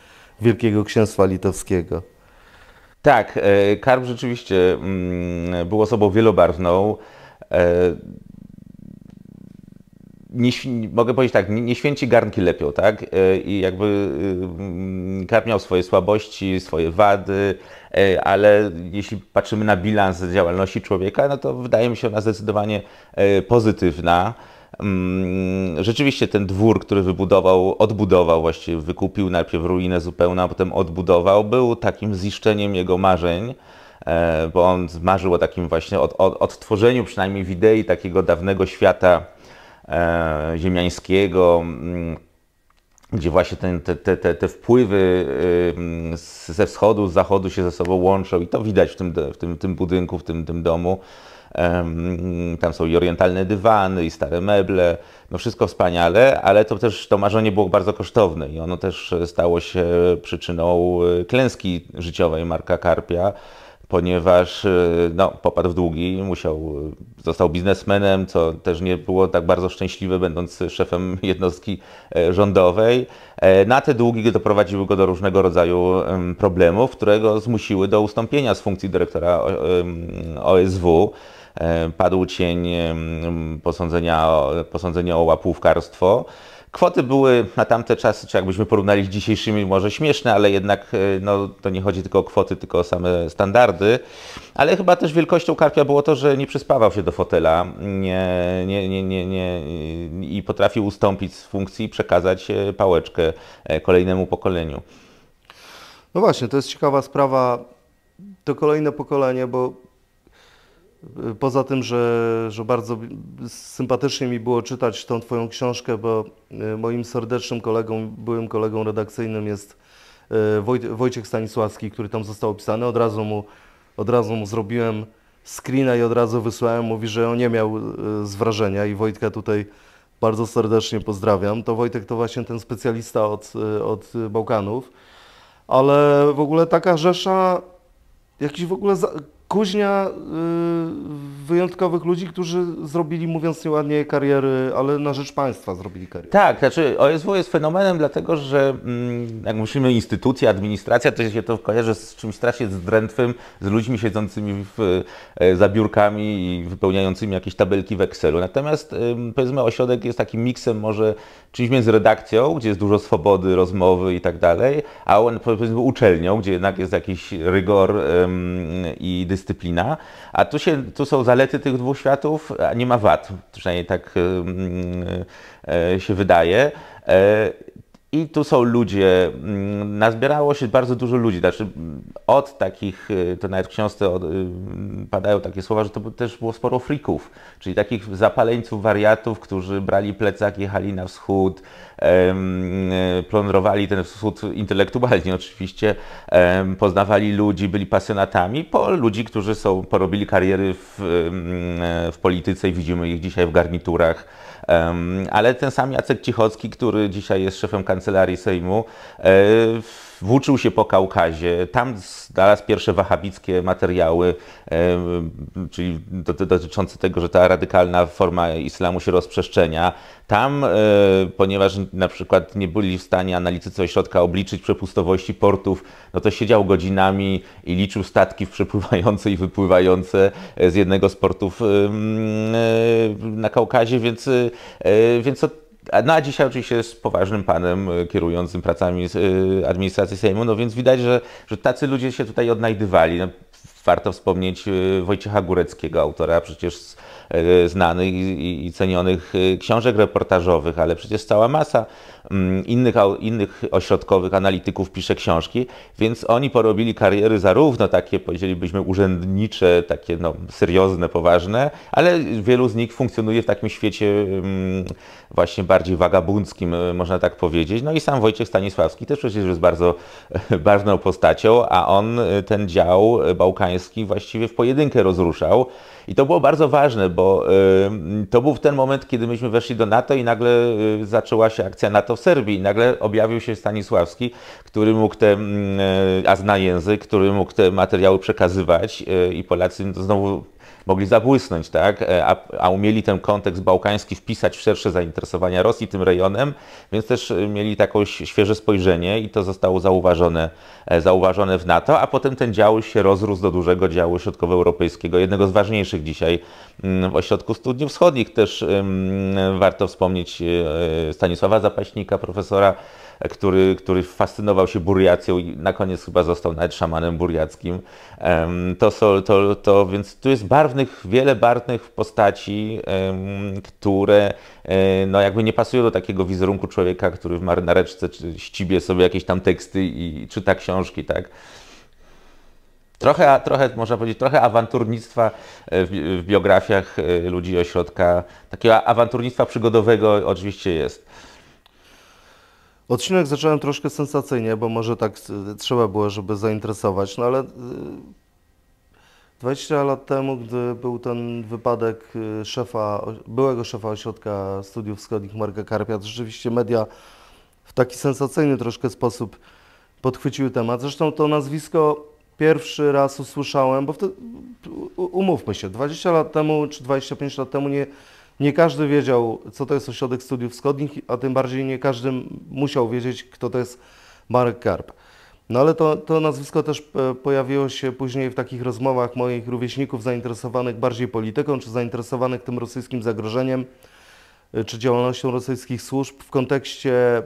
Wielkiego Księstwa Litewskiego.
Tak, e, Karp rzeczywiście mm, był osobą wielobarwną. E, nie, mogę powiedzieć tak, nie święci garnki lepią, tak? E, I jakby Karp miał swoje słabości, swoje wady, ale jeśli patrzymy na bilans działalności człowieka, no to wydaje mi się ona zdecydowanie pozytywna. Mm, rzeczywiście ten dwór, który wybudował, odbudował, właściwie wykupił najpierw ruinę zupełną, a potem odbudował, był takim ziszczeniem jego marzeń e, bo on marzył o takim właśnie od, odtworzeniu przynajmniej w idei takiego dawnego świata e, ziemiańskiego, mm, gdzie właśnie ten, te, te, te wpływy y, ze wschodu, z zachodu się ze sobą łączą i to widać w tym, w tym, tym budynku, w tym, tym domu. Tam są i orientalne dywany, i stare meble, no wszystko wspaniale, ale to też to marzenie było bardzo kosztowne i ono też stało się przyczyną e, klęski życiowej Marka Karpia ponieważ e, no, popadł w długi, musiał, e, został biznesmenem, co też nie było tak bardzo szczęśliwe, będąc szefem jednostki rządowej. Na te długi doprowadziły go do różnego rodzaju problemów, które go zmusiły do ustąpienia z funkcji dyrektora OSW. E, padł cień posądzenia, posądzenia o łapówkarstwo. Kwoty były na tamte czasy, czy jakbyśmy porównali z dzisiejszymi, może śmieszne, ale jednak e, no, to nie chodzi tylko o kwoty, tylko o same standardy. Ale chyba też wielkością karpia było to, że nie przyspawał się do fotela nie, nie, nie, nie, nie, i potrafił ustąpić z funkcji i przekazać e, pałeczkę kolejnemu pokoleniu.
No właśnie, to jest ciekawa sprawa. To kolejne pokolenie, bo Poza tym, że, że bardzo sympatycznie mi było czytać tą Twoją książkę, bo e, moim serdecznym kolegą, byłym kolegą redakcyjnym jest e, Wojciech Stanisławski, który tam został opisany. Od razu mu, od razu mu zrobiłem screena i od razu wysłałem. Mówi, że on nie miał e, z wrażenia i Wojtka tutaj bardzo serdecznie pozdrawiam. To Wojtek to właśnie ten specjalista od, od Bałkanów. Ale w ogóle taka rzesza jakiś w ogóle kuźnia y, wyjątkowych ludzi, którzy zrobili, mówiąc nieładnie, kariery, ale na rzecz państwa zrobili karierę.
Tak, znaczy OSW jest fenomenem, dlatego że mm, jak myślimy instytucja, administracja, to się to kojarzy z czymś strasznie zdrętwym, z ludźmi siedzącymi w, e, za biurkami i wypełniającymi jakieś tabelki w Excelu. Natomiast powiedzmy ośrodek jest takim miksem może czymś między redakcją, gdzie jest dużo swobody, rozmowy i tak dalej, a on powiedzmy uczelnią, gdzie jednak jest jakiś rygor i dyscyplina dyscyplina, a tu, się, tu są zalety tych dwóch światów, a nie ma wad, przynajmniej tak e, się wydaje. E, i tu są ludzie, mm, nazbierało się bardzo dużo ludzi, znaczy od takich, y, to nawet w książce od, y, padają takie słowa, że to też było sporo frików, czyli takich zapaleńców, wariatów, którzy brali plecak, jechali na wschód, em, y, plądrowali ten wschód intelektualnie oczywiście, em, poznawali ludzi, byli pasjonatami, po ludzi, którzy są, porobili kariery w, w polityce i widzimy ich dzisiaj w garniturach ale ten sam Jacek Cichocki, który dzisiaj jest szefem kancelarii Sejmu, e, w włóczył się po Kaukazie, tam znalazł pierwsze wahabickie materiały, czyli dotyczące tego, że ta radykalna forma islamu się rozprzestrzenia. Tam, e, ponieważ na przykład nie byli w stanie analitycy ośrodka obliczyć przepustowości portów, no to siedział godzinami i liczył statki przepływające i wypływające e, z jednego z portów e, na Kaukazie, więc, więc to na dzisiaj oczywiście jest poważnym panem y, kierującym pracami y, administracji Sejmu, no więc widać, że, że tacy ludzie się tutaj odnajdywali. No, warto wspomnieć y, Wojciecha Góreckiego, autora przecież E, znanych i cenionych e, książek reportażowych, ale przecież cała masa mm, innych, innych ośrodkowych analityków pisze książki, więc oni porobili kariery zarówno takie, powiedzielibyśmy, urzędnicze, takie no, seriozne, poważne, ale wielu z nich funkcjonuje w takim świecie mm, właśnie bardziej wagabundzkim, e, można tak powiedzieć. No i sam Wojciech Stanisławski też przecież jest bardzo ważną postacią, a on ten dział bałkański właściwie w pojedynkę rozruszał. I to było bardzo ważne, bo y, to był ten moment, kiedy myśmy weszli do NATO i nagle y, zaczęła się akcja NATO w Serbii. I nagle objawił się Stanisławski, który mógł te, mm, y, a zna język, który mógł te materiały przekazywać i Polacy no znowu mogli zabłysnąć, tak? E, a, a umieli ten kontekst bałkański wpisać w szersze zainteresowania Rosji tym rejonem, więc też e, mieli taką świeże spojrzenie i to zostało zauważone, e, zauważone w NATO, a potem ten dział się rozrósł do dużego działu środkowoeuropejskiego, jednego z ważniejszych dzisiaj mm, w ośrodku studni wschodnich. Też warto wspomnieć Stanisława Zapaśnika, profesora który, który fascynował się buriacją i na koniec chyba został nawet szamanem buriackim. To, są, to, to więc tu jest barwnych, wiele barwnych postaci, które e, no jakby nie pasują do takiego wizerunku człowieka, który w marynareczce czy ścibie sobie jakieś tam teksty i czyta książki, tak? Trochę, trochę, można powiedzieć, trochę awanturnictwa e, w, w biografiach e, ludzi ośrodka, takiego awanturnictwa przygodowego
oczywiście jest. Odcinek zacząłem troszkę sensacyjnie, bo może tak e, trzeba było, żeby zainteresować, no ale 20 e, lat temu, gdy był ten wypadek e, szefa, byłego szefa ośrodka studiów wschodnich Marka Karpia, to rzeczywiście media w taki sensacyjny troszkę sposób podchwyciły temat. Zresztą to nazwisko pierwszy raz usłyszałem, bo wtedy, umówmy się, 20 lat temu czy 25 lat temu nie, nie każdy wiedział, co to jest Ośrodek Studiów Wschodnich, a tym bardziej nie każdy musiał wiedzieć, kto to jest Marek Karp. No ale to, to nazwisko też e, pojawiło się później w takich rozmowach moich rówieśników zainteresowanych bardziej polityką, czy zainteresowanych tym rosyjskim zagrożeniem, e, czy działalnością rosyjskich służb w kontekście, e,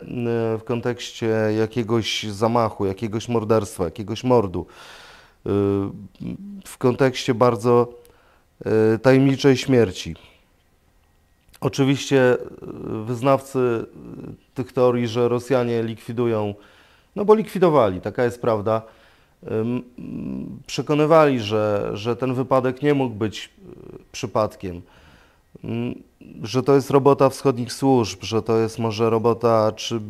w kontekście jakiegoś zamachu, jakiegoś morderstwa, jakiegoś mordu. W kontekście bardzo tajemniczej śmierci. Oczywiście e, wyznawcy e, tych teorii, że Rosjanie likwidują, no bo likwidowali, taka jest prawda, przekonywali, że, że ten wypadek nie mógł być e, przypadkiem, że to jest robota wschodnich służb, że to jest może robota czy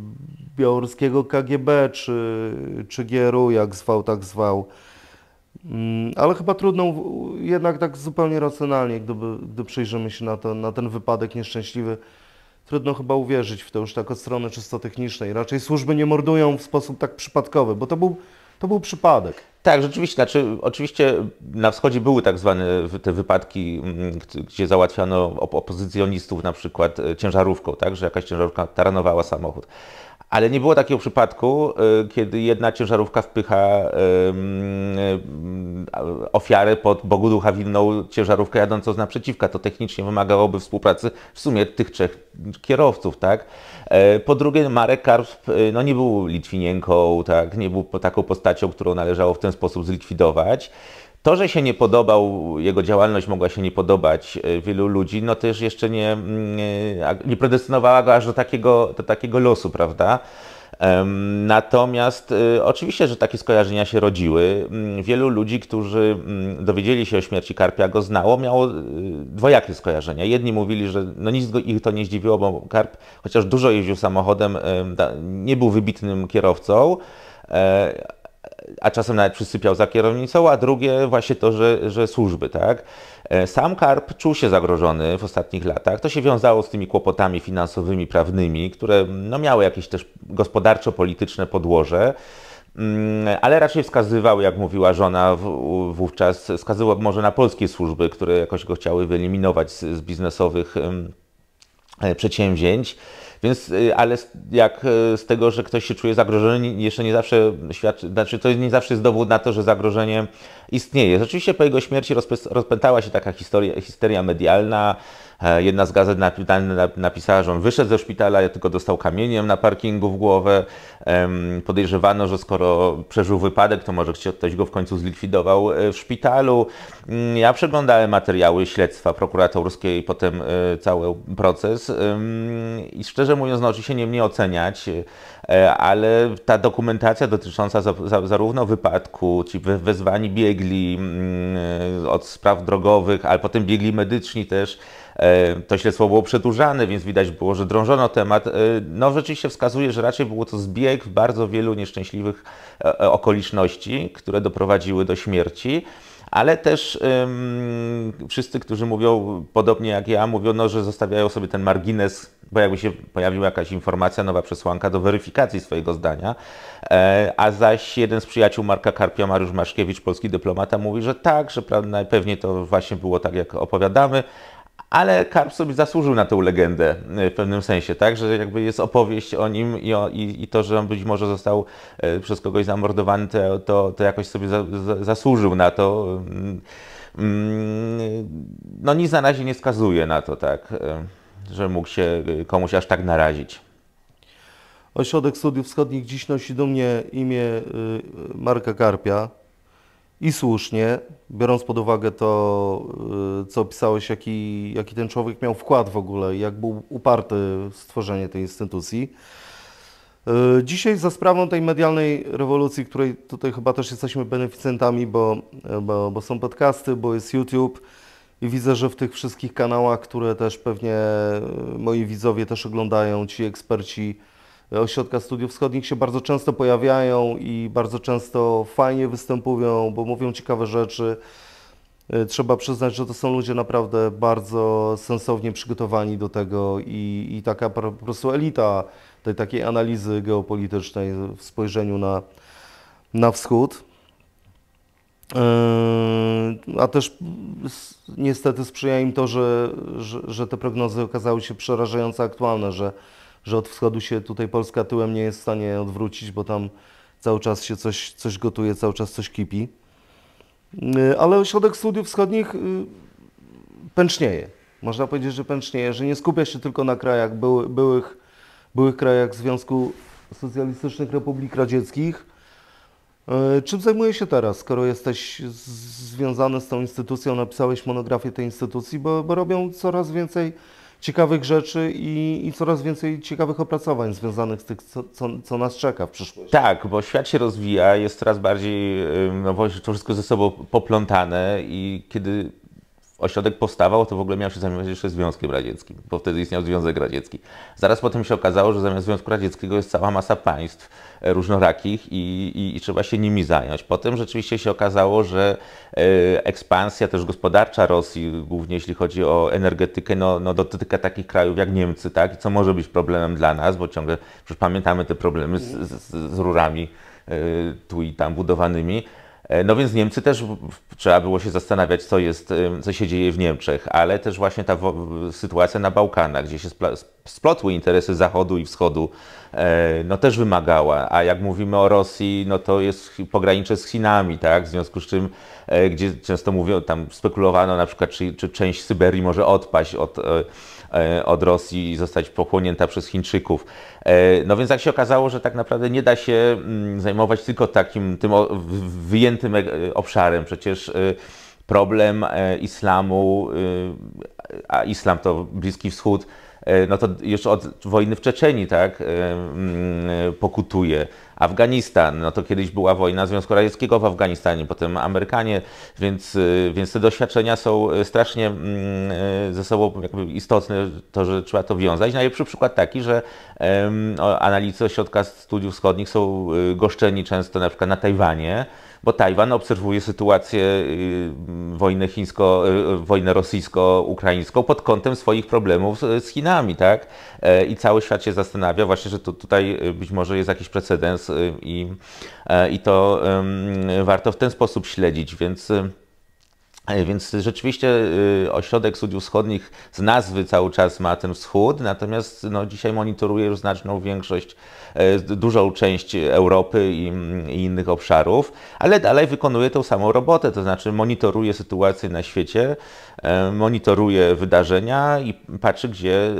białoruskiego KGB, czy, czy GRU, jak zwał, tak zwał. Mm, ale chyba trudno jednak tak zupełnie racjonalnie, gdyby, gdy przyjrzymy się na, to, na ten wypadek nieszczęśliwy, trudno chyba uwierzyć w to już tak od strony czysto technicznej. Raczej służby nie mordują w sposób tak przypadkowy, bo to był, to był przypadek. Tak, rzeczywiście. Znaczy, oczywiście na wschodzie były tak zwane
te wypadki, mm, gdzie załatwiano opozycjonistów na przykład e, ciężarówką, tak, że jakaś ciężarówka taranowała samochód. Ale nie było takiego przypadku, y, kiedy jedna ciężarówka wpycha y, y, ofiarę pod Bogu Ducha winną ciężarówkę jadącą z naprzeciwka. To technicznie wymagałoby współpracy w sumie tych trzech kierowców, tak? E, po drugie, Marek Karp no, nie był Litwinienką, tak? nie był taką postacią, którą należało w ten sposób zlikwidować. To, że się nie podobał, jego działalność mogła się nie podobać e, wielu ludzi, no też jeszcze nie, mm, nie predestynowała go aż do takiego, do takiego losu, prawda? Natomiast e, oczywiście, że takie skojarzenia się rodziły. Mm, wielu ludzi, którzy mm, dowiedzieli się o śmierci Karpia, go znało, miało e, dwojakie skojarzenia. Jedni mówili, że no nic ich to nie zdziwiło, bo Karp, chociaż dużo jeździł samochodem, nie był wybitnym kierowcą, a czasem nawet przysypiał za kierownicą, a drugie właśnie to, że, że służby, tak? E, sam Karp czuł się zagrożony w ostatnich latach. To się wiązało z tymi kłopotami finansowymi, prawnymi, które no, miały jakieś też gospodarczo-polityczne podłoże mm, ale raczej wskazywał, jak mówiła żona wówczas, wskazywał może na polskie służby, które jakoś go chciały wyeliminować z, biznesowych e, przedsięwzięć. Więc, y, ale jak y, z tego, że ktoś się czuje zagrożony, jeszcze nie zawsze świadczy, znaczy to nie zawsze jest dowód na to, że zagrożenie istnieje. Rzeczywiście po jego śmierci rozpętała się taka historia, histeria medialna, E, jedna z gazet napisała, że on wyszedł ze szpitala, tylko dostał kamieniem na parkingu w głowę. Podejrzewano, że skoro przeżył wypadek, to może ktoś go w końcu zlikwidował e, w szpitalu. Mm, ja przeglądałem materiały śledztwa i potem e, cały proces i szczerze mówiąc, no oczywiście nie mnie oceniać, ale ta dokumentacja dotycząca zarówno wypadku, ci wezwani biegli mm, od spraw drogowych, ale potem biegli medyczni też, E, to śledztwo było przedłużane, więc widać było, że drążono temat. E, no rzeczywiście wskazuje, że raczej było to zbieg bardzo wielu nieszczęśliwych e, okoliczności, które doprowadziły do śmierci ale też ym, wszyscy, którzy mówią podobnie jak ja, mówią, no, że zostawiają sobie ten margines, bo jakby się pojawiła jakaś informacja, nowa przesłanka do weryfikacji swojego zdania. E, a zaś jeden z przyjaciół Marka Karpia, Mariusz Maszkiewicz, polski dyplomata, mówi, że tak, że najpewniej to właśnie było tak, jak opowiadamy, ale Karp sobie zasłużył na tę legendę e, w pewnym sensie, tak? Że jakby jest opowieść o nim i, o, i, i to, że on być może został e, przez kogoś zamordowany, to, to, to jakoś sobie za, za, zasłużył na to. Mm, mm, no nic na razie nie wskazuje na to, tak? E, że mógł się komuś aż tak narazić.
Ośrodek Studiów Wschodnich dziś nosi do mnie imię Marka Karpia. I słusznie, biorąc pod uwagę to, y, co opisałeś, jaki, jaki ten człowiek miał wkład w ogóle, jak był uparty w stworzenie tej instytucji. Y, dzisiaj za sprawą tej medialnej rewolucji, której tutaj chyba też jesteśmy beneficjentami, bo, bo, bo są podcasty, bo jest YouTube i widzę, że w tych wszystkich kanałach, które też pewnie moi widzowie też oglądają, ci eksperci, E, ośrodka studiów wschodnich się bardzo często pojawiają i bardzo często fajnie występują, bo mówią ciekawe rzeczy. E, trzeba przyznać, że to są ludzie naprawdę bardzo sensownie przygotowani do tego i, i taka po prostu elita tej takiej analizy geopolitycznej w spojrzeniu na, na wschód. E, a też niestety sprzyja im to, że, że, że te prognozy okazały się przerażająco aktualne, że że od wschodu się tutaj Polska tyłem nie jest w stanie odwrócić, bo tam cały czas się coś, coś gotuje, cały czas coś kipi. Y, ale ośrodek studiów wschodnich y, pęcznieje. Można powiedzieć, że pęcznieje, że nie skupia się tylko na krajach były, byłych, byłych krajach Związku Socjalistycznych Republik Radzieckich. Y, czym zajmuje się teraz, skoro jesteś związany z tą instytucją, napisałeś monografię tej instytucji, bo, bo robią coraz więcej ciekawych rzeczy i, i coraz więcej ciekawych opracowań związanych z tym, co, co, co, nas czeka w przyszłości. Tak, bo świat się
rozwija, jest coraz bardziej no, to wszystko ze sobą poplątane i kiedy ośrodek powstawał, to w ogóle miał się zajmować jeszcze Związkiem Radzieckim, bo wtedy istniał Związek Radziecki. Zaraz potem się okazało, że zamiast Związku Radzieckiego jest cała masa państw e, różnorakich i, i, i trzeba się nimi zająć. Potem rzeczywiście się okazało, że e, ekspansja też gospodarcza Rosji, głównie jeśli chodzi o energetykę, no, no dotyka takich krajów jak Niemcy, tak? co może być problemem dla nas, bo ciągle przecież pamiętamy te problemy z, z, z rurami e, tu i tam budowanymi. E, no więc Niemcy też trzeba było się zastanawiać, co, jest, co się dzieje w Niemczech, ale też właśnie ta sytuacja na Bałkanach, gdzie się splotły interesy Zachodu i Wschodu, e, no też wymagała. A jak mówimy o Rosji, no to jest pogranicze z Chinami, tak? W związku z czym, e, gdzie często mówią, tam spekulowano na przykład, czy, czy część Syberii może odpaść od E, od Rosji i zostać pochłonięta przez Chińczyków. E, no więc jak się okazało, że tak naprawdę nie da się mm, zajmować tylko takim tym wyjętym e, obszarem. Przecież problem islamu, a islam to Bliski Wschód, E, no to już od wojny w Czeczeni tak, e, mm, pokutuje. Afganistan, no to kiedyś była wojna Związku Radzieckiego w Afganistanie, potem Amerykanie, więc, e, więc te doświadczenia są strasznie mm, ze sobą istotne, to, że trzeba to wiązać. Najlepszy no przykład taki, że analizy ośrodka studiów wschodnich są goszczeni często na przykład na Tajwanie, bo Tajwan obserwuje sytuację y, wojny chińsko, y, y, wojnę rosyjsko-ukraińską pod kątem swoich problemów z Chinami, tak? E, I cały świat się zastanawia właśnie, że tu, tutaj być może jest jakiś precedens i, e, i to warto w ten sposób śledzić, więc... E, więc rzeczywiście Ośrodek Studiów Wschodnich z nazwy cały czas ma ten wschód, natomiast no, dzisiaj monitoruje już znaczną większość E, dużą część Europy i, i innych obszarów, ale dalej wykonuje tą samą robotę, to znaczy monitoruje sytuację na świecie, e, monitoruje wydarzenia i patrzy, gdzie, e,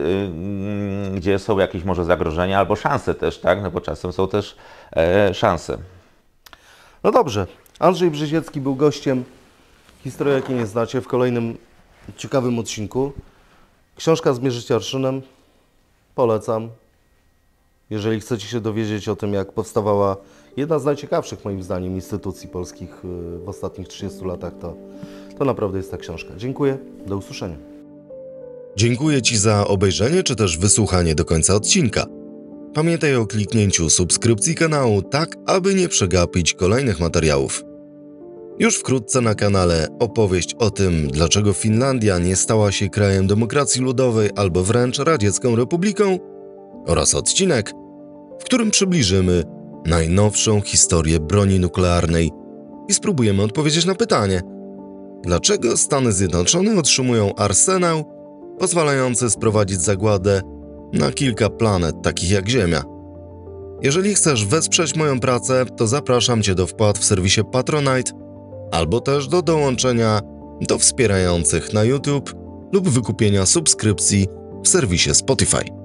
gdzie są jakieś może zagrożenia albo szanse też, tak? No bo czasem są też szanse.
No dobrze. Andrzej Brzeziecki był gościem Historia, jakiej nie znacie, w kolejnym ciekawym odcinku. Książka z mierzyciarszynem. Polecam. Jeżeli chcecie się dowiedzieć o tym, jak powstawała jedna z najciekawszych moim zdaniem instytucji polskich y, w ostatnich 30 latach, to, to naprawdę jest ta książka. Dziękuję, do usłyszenia. Dziękuję Ci za obejrzenie czy też wysłuchanie do końca odcinka. Pamiętaj o kliknięciu subskrypcji kanału, tak aby nie przegapić kolejnych materiałów. Już wkrótce na kanale opowieść o tym, dlaczego Finlandia nie stała się krajem demokracji ludowej albo wręcz radziecką republiką oraz odcinek, w którym przybliżymy najnowszą historię broni nuklearnej i spróbujemy odpowiedzieć na pytanie, dlaczego Stany Zjednoczone otrzymują arsenał pozwalający sprowadzić zagładę na kilka planet takich jak Ziemia. Jeżeli chcesz wesprzeć moją pracę, to zapraszam Cię do wpłat w serwisie Patronite albo też do dołączenia do wspierających na YouTube lub wykupienia subskrypcji w serwisie Spotify.